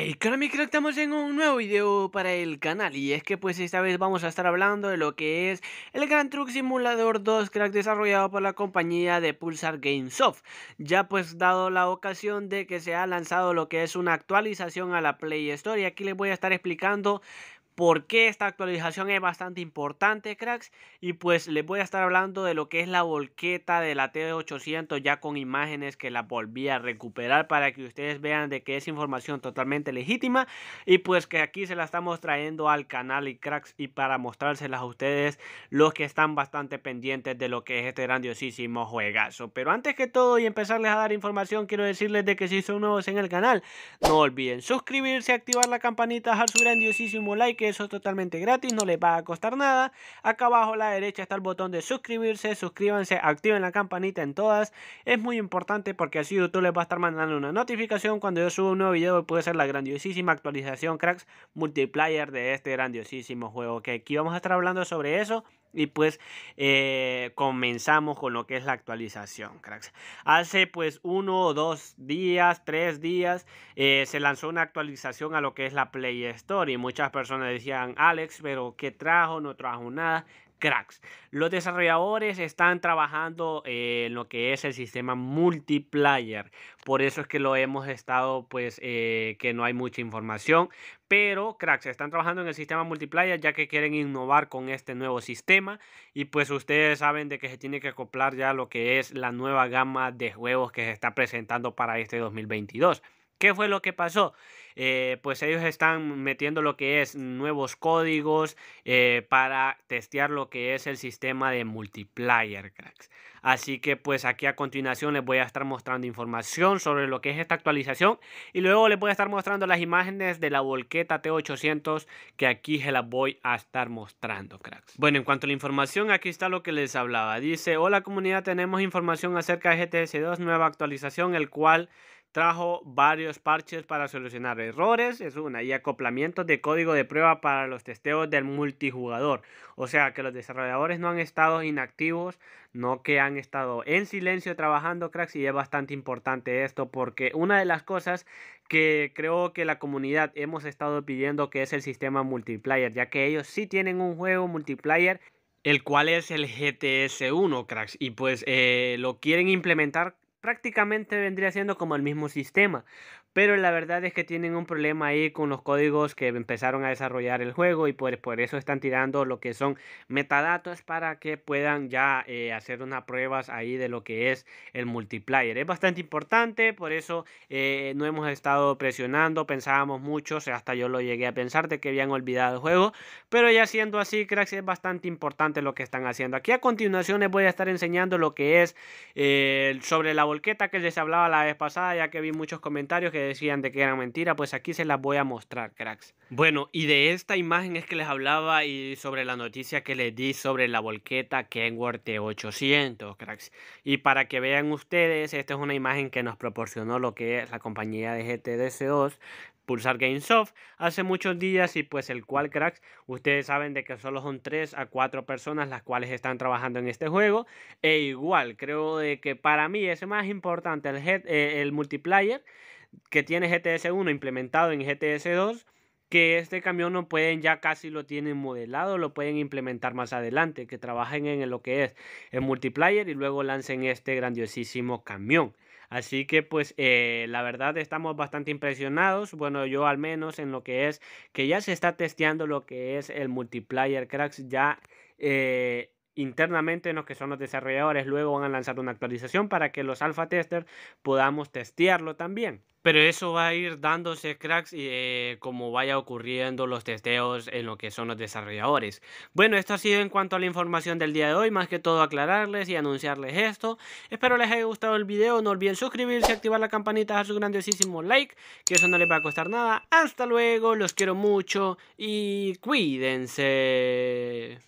Hey, mi Crack, estamos en un nuevo video para el canal y es que pues esta vez vamos a estar hablando de lo que es el Gran Truck Simulator 2 Crack desarrollado por la compañía de Pulsar Gamesoft ya pues dado la ocasión de que se ha lanzado lo que es una actualización a la Play Store y aquí les voy a estar explicando por qué esta actualización es bastante importante, cracks. Y pues les voy a estar hablando de lo que es la volqueta de la T800 ya con imágenes que la volví a recuperar para que ustedes vean de que es información totalmente legítima. Y pues que aquí se la estamos trayendo al canal y cracks y para mostrárselas a ustedes los que están bastante pendientes de lo que es este grandiosísimo juegazo. Pero antes que todo y empezarles a dar información, quiero decirles de que si son nuevos en el canal, no olviden suscribirse, activar la campanita, dejar su grandiosísimo like eso es totalmente gratis, no les va a costar nada. Acá abajo a la derecha está el botón de suscribirse, suscríbanse, activen la campanita en todas. Es muy importante porque así YouTube les va a estar mandando una notificación cuando yo subo un nuevo video puede ser la grandiosísima actualización cracks multiplayer de este grandiosísimo juego que aquí vamos a estar hablando sobre eso y pues eh, comenzamos con lo que es la actualización, cracks. Hace pues uno o dos días, tres días, eh, se lanzó una actualización a lo que es la Play Store. Y muchas personas decían, Alex, pero ¿qué trajo? No trajo nada cracks. Los desarrolladores están trabajando en lo que es el sistema multiplayer. Por eso es que lo hemos estado, pues, eh, que no hay mucha información. Pero, cracks, están trabajando en el sistema multiplayer ya que quieren innovar con este nuevo sistema. Y pues ustedes saben de que se tiene que acoplar ya lo que es la nueva gama de juegos que se está presentando para este 2022. ¿Qué fue lo que pasó? Eh, pues ellos están metiendo lo que es nuevos códigos eh, para testear lo que es el sistema de Multiplier, cracks. Así que pues aquí a continuación les voy a estar mostrando información sobre lo que es esta actualización y luego les voy a estar mostrando las imágenes de la volqueta T800 que aquí se las voy a estar mostrando, cracks. Bueno, en cuanto a la información, aquí está lo que les hablaba. Dice, hola comunidad, tenemos información acerca de GTS2, nueva actualización, el cual trajo varios parches para solucionar errores, es una, y acoplamientos de código de prueba para los testeos del multijugador. O sea que los desarrolladores no han estado inactivos, no que han estado en silencio trabajando, cracks, y es bastante importante esto porque una de las cosas que creo que la comunidad hemos estado pidiendo que es el sistema multiplayer, ya que ellos sí tienen un juego multiplayer el cual es el GTS 1, cracks, y pues eh, lo quieren implementar prácticamente vendría siendo como el mismo sistema. Pero la verdad es que tienen un problema ahí con los códigos que empezaron a desarrollar el juego y por, eso están tirando lo que son metadatos para que puedan ya eh, hacer unas pruebas ahí de lo que es el multiplayer. Es bastante importante, por eso eh, no hemos estado presionando, pensábamos mucho, o sea, hasta yo lo llegué a pensar de que habían olvidado el juego, pero ya siendo así, cracks, es bastante importante lo que están haciendo. Aquí a continuación les voy a estar enseñando lo que es eh, sobre la volqueta que les hablaba la vez pasada, ya que vi muchos comentarios que decían de que era mentira, pues aquí se las voy a mostrar, cracks. Bueno, y de esta imagen es que les hablaba y sobre la noticia que les di sobre la volqueta Kenworth T800, cracks. Y para que vean ustedes, esta es una imagen que nos proporcionó lo que es la compañía de 2 Pulsar Gamesoft hace muchos días y pues el cual cracks ustedes saben de que solo son 3 a 4 personas las cuales están trabajando en este juego e igual creo de que para mí es más importante el, eh, el multiplayer que tiene GTS 1 implementado en GTS 2 que este camión no pueden, ya casi lo tienen modelado, lo pueden implementar más adelante, que trabajen en lo que es el multiplayer y luego lancen este grandiosísimo camión. Así que pues eh, la verdad estamos bastante impresionados, bueno yo al menos en lo que es que ya se está testeando lo que es el multiplayer cracks ya eh, internamente en los que son los desarrolladores. Luego van a lanzar una actualización para que los alfa testers podamos testearlo también. Pero eso va a ir dándose cracks y eh, como vaya ocurriendo los testeos en lo que son los desarrolladores. Bueno, esto ha sido en cuanto a la información del día de hoy. Más que todo aclararles y anunciarles esto. Espero les haya gustado el video. No olviden suscribirse, activar la campanita, dejar su grandiosísimo like. Que eso no les va a costar nada. Hasta luego. Los quiero mucho y cuídense.